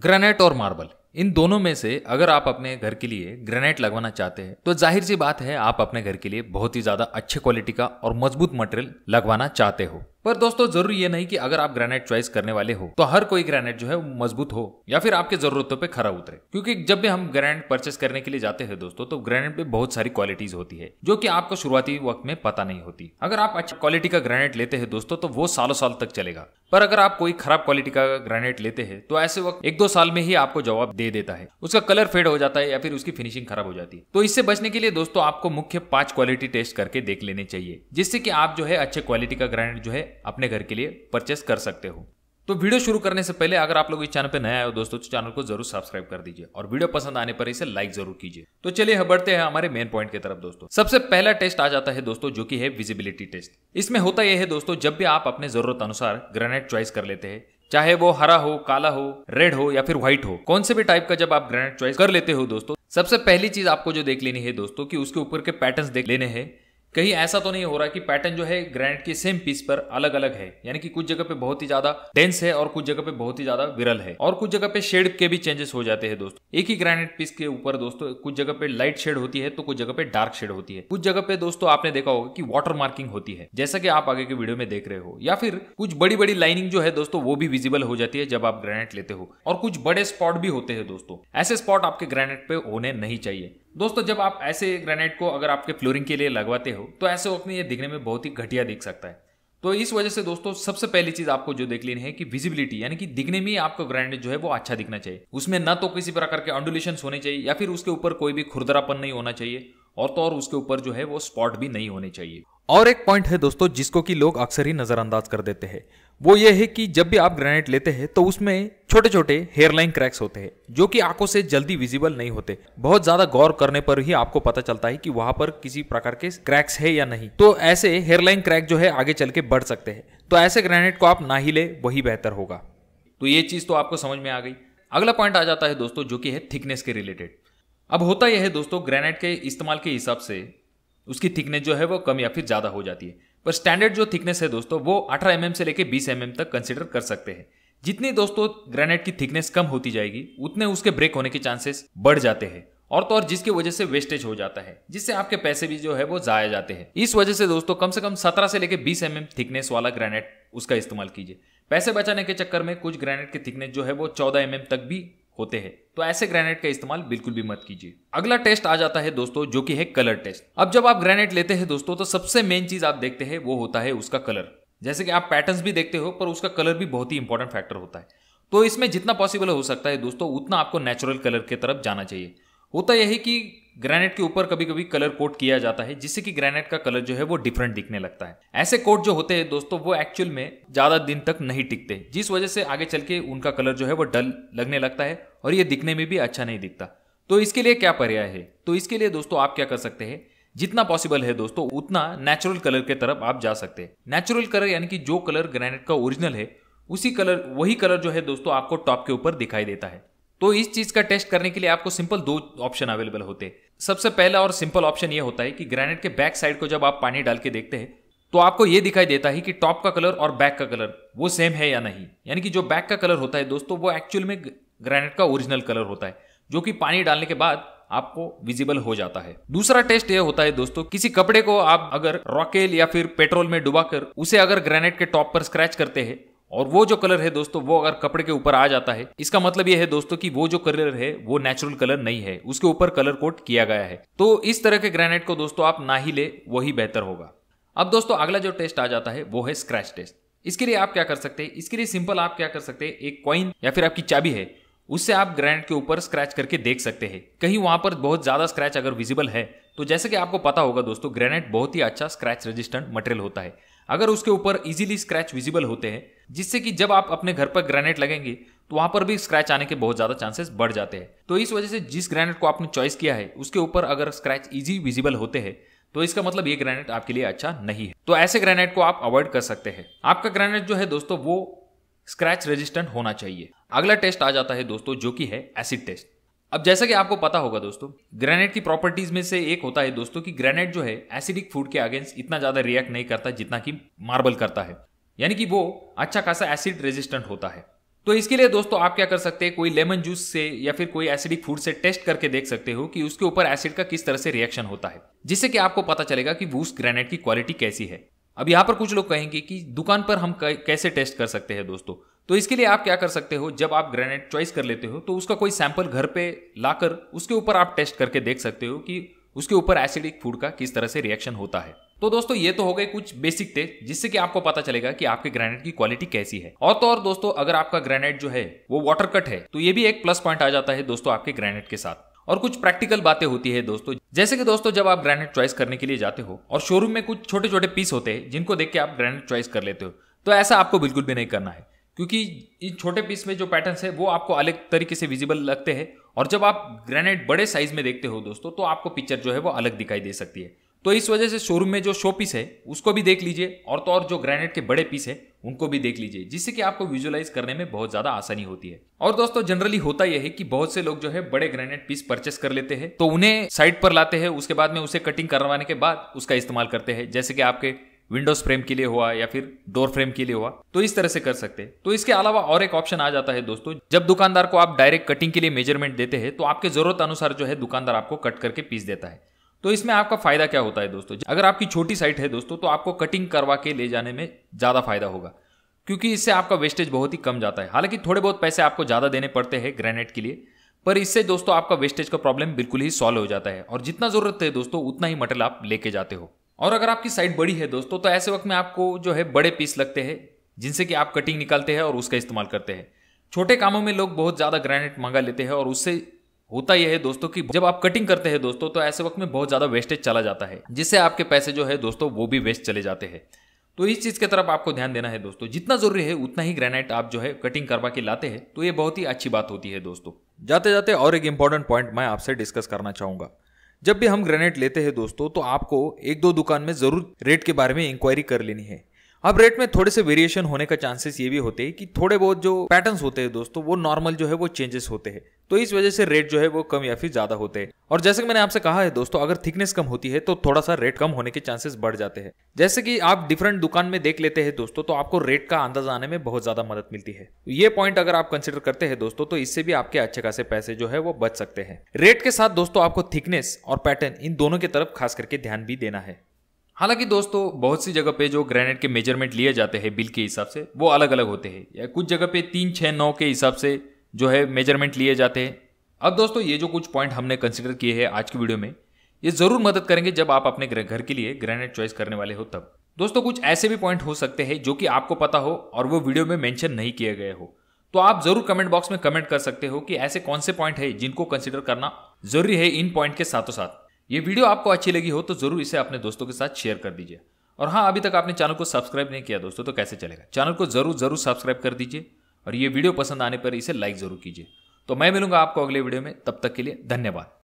granite और marble इन दोनों में से अगर आप अपने घर के लिए ग्रेनाइट लगवाना चाहते हैं तो जाहिर सी बात है आप अपने घर के लिए बहुत ही ज़्यादा अच्छे क्वालिटी का और मजबूत मटेरियल लगवाना चाहते हो पर दोस्तों जरूरी ये नहीं कि अगर आप ग्रेनाइट चॉइस करने वाले हो तो हर कोई ग्रेनाइट जो है मजबूत हो या फिर आपके जरूरतों पे खरा उतरे क्योंकि जब भी हम ग्रेनाइट परचेस करने के लिए जाते हैं दोस्तों तो ग्रेनाइट में बहुत सारी क्वालिटीज होती है जो कि आपको शुरुआती वक्त में पता नहीं होती अगर आप अच्छी क्वालिटी का ग्रेनाइट लेते हैं दोस्तों तो वो सालों साल तक चलेगा पर अगर आप कोई खराब क्वालिटी का ग्रेनाइट लेते हैं तो ऐसे वक्त एक दो साल में ही आपको जवाब दे देता है उसका कलर फेड हो जाता है या फिर उसकी फिनिशिंग खराब हो जाती है तो इससे बचने के लिए दोस्तों आपको मुख्य पांच क्वालिटी टेस्ट करके देख लेने चाहिए जिससे कि आप जो है अच्छे क्वालिटी का ग्रेनाइट जो है अपने घर के लिए परचेस कर सकते हो तो वीडियो शुरू करने से पहले अगर आप लोग इस चैनल पर नया हो दोस्तों तो चैनल को जरूर सब्सक्राइब कर दीजिए और वीडियो पसंद आने पर इसे लाइक जरूर कीजिए तो चलिए हम बढ़ते हैं हमारे मेन पॉइंट की तरफ दोस्तों सबसे पहला टेस्ट आ जाता है दोस्तों जो कि है विजिबिलिटी टेस्ट इसमें होता यह है दोस्तों जब भी आप अपने जरूरत अनुसार ग्रेनेट चॉइस कर लेते हैं चाहे वो हरा हो काला हो रेड हो या फिर व्हाइट हो कौन से भी टाइप का जब आप ग्रेनेट चॉइस कर लेते हो दोस्तों सबसे पहली चीज आपको जो देख लेनी है दोस्तों कि उसके ऊपर के पैटर्न्स देख लेने हैं कहीं ऐसा तो नहीं हो रहा कि पैटर्न जो है ग्रैंड के सेम पीस पर अलग अलग है यानी कि कुछ जगह पे बहुत ही ज्यादा डेंस है और कुछ जगह पे बहुत ही ज्यादा विरल है और कुछ जगह पे शेड के भी चेंजेस हो जाते हैं दोस्तों एक ही ग्रेनाइट पीस के ऊपर दोस्तों कुछ जगह पे लाइट शेड होती है तो कुछ जगह पे डार्क शेड होती है कुछ जगह पे दोस्तों आपने देखा होगा की वाटर मार्किंग होती है जैसा की आप आगे के वीडियो में देख रहे हो या फिर कुछ बड़ी बड़ी लाइनिंग जो है दोस्तों वो भी विजिबल हो जाती है जब आप ग्रेनाइट लेते हो और कुछ बड़े स्पॉट भी होते हैं दोस्तों ऐसे स्पॉट आपके ग्रेनाइट पे होने नहीं चाहिए दोस्तों जब आप ऐसे ग्रेनाइट को अगर आपके फ्लोरिंग के लिए लगवाते हो तो ऐसे वक्त में ये दिखने में बहुत ही घटिया दिख सकता है तो इस वजह से दोस्तों सबसे पहली चीज आपको जो देख लेनी है कि विजिबिलिटी यानी कि दिखने में आपका ग्रेनाइट जो है वो अच्छा दिखना चाहिए उसमें ना तो किसी प्रकार के ऑन्डुलेशन होने चाहिए या फिर उसके ऊपर कोई भी खुरदरापन नहीं होना चाहिए और तो और उसके ऊपर जो है वो स्पॉट भी नहीं होने चाहिए और एक पॉइंट है दोस्तों जिसको कि लोग अक्सर ही नजरअंदाज कर देते हैं वो ये है कि जब भी आप ग्रेनाइट लेते हैं तो उसमें छोटे छोटे हेयरलाइन क्रैक्स होते हैं जो कि आंखों से जल्दी विजिबल नहीं होते बहुत ज्यादा गौर करने पर ही आपको पता चलता है कि वहां पर किसी प्रकार के क्रैक्स है या नहीं तो ऐसे हेयरलाइन क्रैक जो है आगे चल के बढ़ सकते हैं तो ऐसे ग्रेनाइट को आप ना ही ले वही बेहतर होगा तो ये चीज तो आपको समझ में आ गई अगला पॉइंट आ जाता है दोस्तों जो कि है थिकनेस के रिलेटेड अब होता यह है दोस्तों ग्रेनाइट के इस्तेमाल के हिसाब से उसकी थिकनेस जो है वो कम या फिर ज़्यादा हो जाती है पर स्टैंडर्ड जो थिकनेस है दोस्तों वो 18 एम mm से लेकर 20 एम mm तक कंसिडर कर सकते हैं जितनी दोस्तों ग्रेनेट की थिकनेस कम होती जाएगी उतने उसके ब्रेक होने के चांसेस बढ़ जाते हैं और तो और जिसकी वजह से वेस्टेज हो जाता है जिससे आपके पैसे भी जो है वो जाया जाते हैं इस वजह से दोस्तों कम से कम 17 से लेकर 20 एम mm थिकनेस वाला ग्रेनेट उसका इस्तेमाल कीजिए पैसे बचाने के चक्कर में कुछ ग्रेनेट की थिकनेस जो है वो 14 एम mm तक भी होते हैं तो ऐसे ग्रेनेट का इस्तेमाल बिल्कुल भी मत कीजिए अगला टेस्ट आ जाता है दोस्तों जो कि है कलर टेस्ट अब जब आप ग्रेनेट लेते हैं दोस्तों तो सबसे मेन चीज आप देखते हैं वो होता है उसका कलर जैसे कि आप पैटर्न भी देखते हो पर उसका कलर भी बहुत ही इंपॉर्टेंट फैक्टर होता है तो इसमें जितना पॉसिबल हो सकता है दोस्तों उतना आपको नेचुरल कलर की तरफ जाना चाहिए होता यह कि ग्रेनाइट के ऊपर कभी कभी कलर कोट किया जाता है जिससे कि ग्रेनाइट का कलर जो है वो डिफरेंट दिखने लगता है ऐसे कोट जो होते हैं दोस्तों वो एक्चुअल में ज्यादा दिन तक नहीं टिकते जिस वजह से आगे चल के उनका कलर जो है वो डल लगने लगता है और ये दिखने में भी अच्छा नहीं दिखता तो इसके लिए क्या पर्याय है तो इसके लिए दोस्तों आप क्या कर सकते हैं जितना पॉसिबल है दोस्तों उतना नेचुरल कलर के तरफ आप जा सकते हैं नेचुरल कलर यानी कि जो कलर ग्रेनाइट का ओरिजिनल है उसी कलर वही कलर जो है दोस्तों आपको टॉप के ऊपर दिखाई देता है तो इस चीज का टेस्ट करने के लिए आपको सिंपल दो ऑप्शन अवेलेबल होते हैं सबसे पहला और सिंपल ऑप्शन ये होता है कि ग्रेनाइट के बैक साइड को जब आप पानी डाल के देखते हैं तो आपको ये दिखाई देता है कि टॉप का कलर और बैक का कलर वो सेम है या नहीं यानी कि जो बैक का कलर होता है दोस्तों वो एक्चुअल में ग्रेनाइट का ओरिजिनल कलर होता है जो कि पानी डालने के बाद आपको विजिबल हो जाता है दूसरा टेस्ट यह होता है दोस्तों किसी कपड़े को आप अगर रॉकेल या फिर पेट्रोल में डुबाकर उसे अगर ग्रेनाइट के टॉप पर स्क्रैच करते हैं और वो जो कलर है दोस्तों वो अगर कपड़े के ऊपर आ जाता है इसका मतलब ये है दोस्तों कि वो जो कलर है वो नेचुरल कलर नहीं है उसके ऊपर कलर कोट किया गया है तो इस तरह के ग्रेनाइट को दोस्तों आप ना ही ले वही बेहतर होगा अब दोस्तों अगला जो टेस्ट आ जाता है वो है स्क्रैच टेस्ट इसके लिए आप क्या कर सकते हैं इसके लिए सिंपल आप क्या कर सकते हैं एक कॉइन या फिर आपकी चाबी है उससे आप ग्रेनाइट के ऊपर स्क्रैच करके देख सकते हैं कहीं वहां पर बहुत ज्यादा स्क्रैच अगर विजिबल है तो जैसे कि आपको पता होगा दोस्तों ग्रेनाइट बहुत ही अच्छा स्क्रैच रेजिस्टेंट मटेरियल होता है अगर उसके ऊपर इजीली स्क्रैच विजिबल होते हैं जिससे कि जब आप अपने घर पर ग्रेनेट लगेंगे तो वहां पर भी स्क्रैच आने के बहुत ज्यादा चांसेस बढ़ जाते हैं तो इस वजह से जिस ग्रेनेट को आपने चॉइस किया है उसके ऊपर अगर स्क्रैच इजी विजिबल होते हैं तो इसका मतलब ये ग्रेनेट आपके लिए अच्छा नहीं है तो ऐसे ग्रेनेट को आप अवॉइड कर सकते हैं आपका ग्रेनेट जो है दोस्तों वो स्क्रैच रेजिस्टेंट होना चाहिए अगला टेस्ट आ जाता है दोस्तों जो कि है एसिड टेस्ट अब जैसा कि आपको पता होगा दोस्तों ग्रेनेट की प्रॉपर्टीज में से एक होता है दोस्तों कि ग्रेनेट जो है एसिडिक फूड के अगेंस्ट इतना ज्यादा रिएक्ट नहीं करता जितना कि मार्बल करता है यानी कि वो अच्छा खासा एसिड रेजिस्टेंट होता है तो इसके लिए दोस्तों आप क्या कर सकते हैं कोई लेमन जूस से या फिर कोई एसिडिक फूड से टेस्ट करके देख सकते हो कि उसके ऊपर एसिड का किस तरह से रिएक्शन होता है जिससे कि आपको पता चलेगा कि वूस ग्रेनेट की क्वालिटी कैसी है अब यहाँ पर कुछ लोग कहेंगे कि दुकान पर हम कैसे टेस्ट कर सकते हैं दोस्तों तो इसके लिए आप क्या कर सकते हो जब आप ग्रेनेट चॉइस कर लेते हो तो उसका कोई सैंपल घर पे लाकर उसके ऊपर आप टेस्ट करके देख सकते हो कि उसके ऊपर एसिडिक फूड का किस तरह से रिएक्शन होता है तो दोस्तों ये तो हो गए कुछ बेसिक थे जिससे कि आपको पता चलेगा कि आपके ग्रेनेट की क्वालिटी कैसी है और तो और दोस्तों अगर आपका ग्रेनेट जो है वो वाटर कट है तो ये भी एक प्लस पॉइंट आ जाता है दोस्तों आपके ग्रेनेट के साथ और कुछ प्रैक्टिकल बातें होती है दोस्तों जैसे कि दोस्तों जब आप ग्रेनेट चॉइस करने के लिए जाते हो और शोरूम में कुछ छोटे छोटे पीस होते हैं जिनको देख के आप ग्रेनेट चॉइस कर लेते हो तो ऐसा आपको बिल्कुल भी नहीं करना है क्योंकि इन छोटे पीस में जो पैटर्न है वो आपको अलग तरीके से विजिबल लगते हैं और जब आप ग्रेनेट बड़े साइज में देखते हो दोस्तों तो आपको पिक्चर जो है वो अलग दिखाई दे सकती है तो इस वजह से शोरूम में जो शो पीस है उसको भी देख लीजिए और तो और जो ग्रेनेट के बड़े पीस है उनको भी देख लीजिए जिससे कि आपको विजुअलाइज करने में बहुत ज्यादा आसानी होती है और दोस्तों जनरली होता यह है कि बहुत से लोग जो है बड़े ग्रेनेट पीस परचेस कर लेते हैं तो उन्हें साइड पर लाते हैं उसके बाद में उसे कटिंग करवाने के बाद उसका इस्तेमाल करते हैं जैसे कि आपके विंडोज फ्रेम के लिए हुआ या फिर डोर फ्रेम के लिए हुआ तो इस तरह से कर सकते हैं तो इसके अलावा और एक ऑप्शन आ जाता है दोस्तों जब दुकानदार को आप डायरेक्ट कटिंग के लिए मेजरमेंट देते हैं तो आपके जरूरत अनुसार जो है दुकानदार आपको कट करके पीस देता है तो इसमें आपका फायदा क्या होता है दोस्तों अगर आपकी छोटी साइट है दोस्तों तो आपको कटिंग करवा के ले जाने में ज़्यादा फायदा होगा क्योंकि इससे आपका वेस्टेज बहुत ही कम जाता है हालांकि थोड़े बहुत पैसे आपको ज़्यादा देने पड़ते हैं ग्रेनेट के लिए पर इससे दोस्तों आपका वेस्टेज का प्रॉब्लम बिल्कुल ही सॉल्व हो जाता है और जितना ज़रूरत है दोस्तों उतना ही मटेरियल आप लेके जाते हो और अगर आपकी साइट बड़ी है दोस्तों तो ऐसे वक्त में आपको जो है बड़े पीस लगते हैं जिनसे कि आप कटिंग निकालते हैं और उसका इस्तेमाल करते हैं छोटे कामों में लोग बहुत ज़्यादा ग्रेनेट मंगा लेते हैं और उससे होता यह है दोस्तों कि जब आप कटिंग करते हैं दोस्तों तो ऐसे वक्त में बहुत ज़्यादा वेस्टेज चला जाता है जिससे आपके पैसे जो है दोस्तों वो भी वेस्ट चले जाते हैं तो इस चीज़ की तरफ आपको ध्यान देना है दोस्तों जितना जरूरी है उतना ही ग्रेनाइट आप जो है कटिंग करवा के लाते हैं तो ये बहुत ही अच्छी बात होती है दोस्तों जाते जाते और एक इंपॉर्टेंट पॉइंट मैं आपसे डिस्कस करना चाहूंगा जब भी हम ग्रेनाइट लेते हैं दोस्तों तो आपको एक दो दुकान में ज़रूर रेट के बारे में इंक्वायरी कर लेनी है अब रेट में थोड़े से वेरिएशन होने का चांसेस ये भी होते हैं कि थोड़े बहुत जो पैटर्न्स होते हैं दोस्तों वो नॉर्मल जो है वो चेंजेस होते हैं तो इस वजह से रेट जो है वो कम या फिर ज्यादा होते हैं और जैसे कि मैंने आपसे कहा है दोस्तों अगर थिकनेस कम होती है तो थोड़ा सा रेट कम होने के चांसेस बढ़ जाते हैं जैसे कि आप डिफरेंट दुकान में देख लेते हैं दोस्तों तो आपको रेट का अंदाजा आने में बहुत ज्यादा मदद मिलती है ये पॉइंट अगर आप कंसिडर करते हैं दोस्तों तो इससे भी आपके अच्छे खासे पैसे जो है वो बच सकते हैं रेट के साथ दोस्तों आपको थिकनेस और पैटर्न इन दोनों की तरफ खास करके ध्यान भी देना है हालांकि दोस्तों बहुत सी जगह पे जो ग्रेनेड के मेजरमेंट लिए जाते हैं बिल के हिसाब से वो अलग अलग होते हैं या कुछ जगह पे तीन छः नौ के हिसाब से जो है मेजरमेंट लिए जाते हैं अब दोस्तों ये जो कुछ पॉइंट हमने कंसिडर किए हैं आज की वीडियो में ये ज़रूर मदद करेंगे जब आप अपने घर के लिए ग्रेनेड चॉइस करने वाले हो तब दोस्तों कुछ ऐसे भी पॉइंट हो सकते हैं जो कि आपको पता हो और वो वीडियो में मेंशन नहीं किए गए हो तो आप जरूर कमेंट बॉक्स में कमेंट कर सकते हो कि ऐसे कौन से पॉइंट है जिनको कंसिडर करना जरूरी है इन पॉइंट के साथों साथ ये वीडियो आपको अच्छी लगी हो तो ज़रूर इसे अपने दोस्तों के साथ शेयर कर दीजिए और हाँ अभी तक आपने चैनल को सब्सक्राइब नहीं किया दोस्तों तो कैसे चलेगा चैनल को ज़रूर ज़रूर सब्सक्राइब कर दीजिए और ये वीडियो पसंद आने पर इसे लाइक ज़रूर कीजिए तो मैं मिलूंगा आपको अगले वीडियो में तब तक के लिए धन्यवाद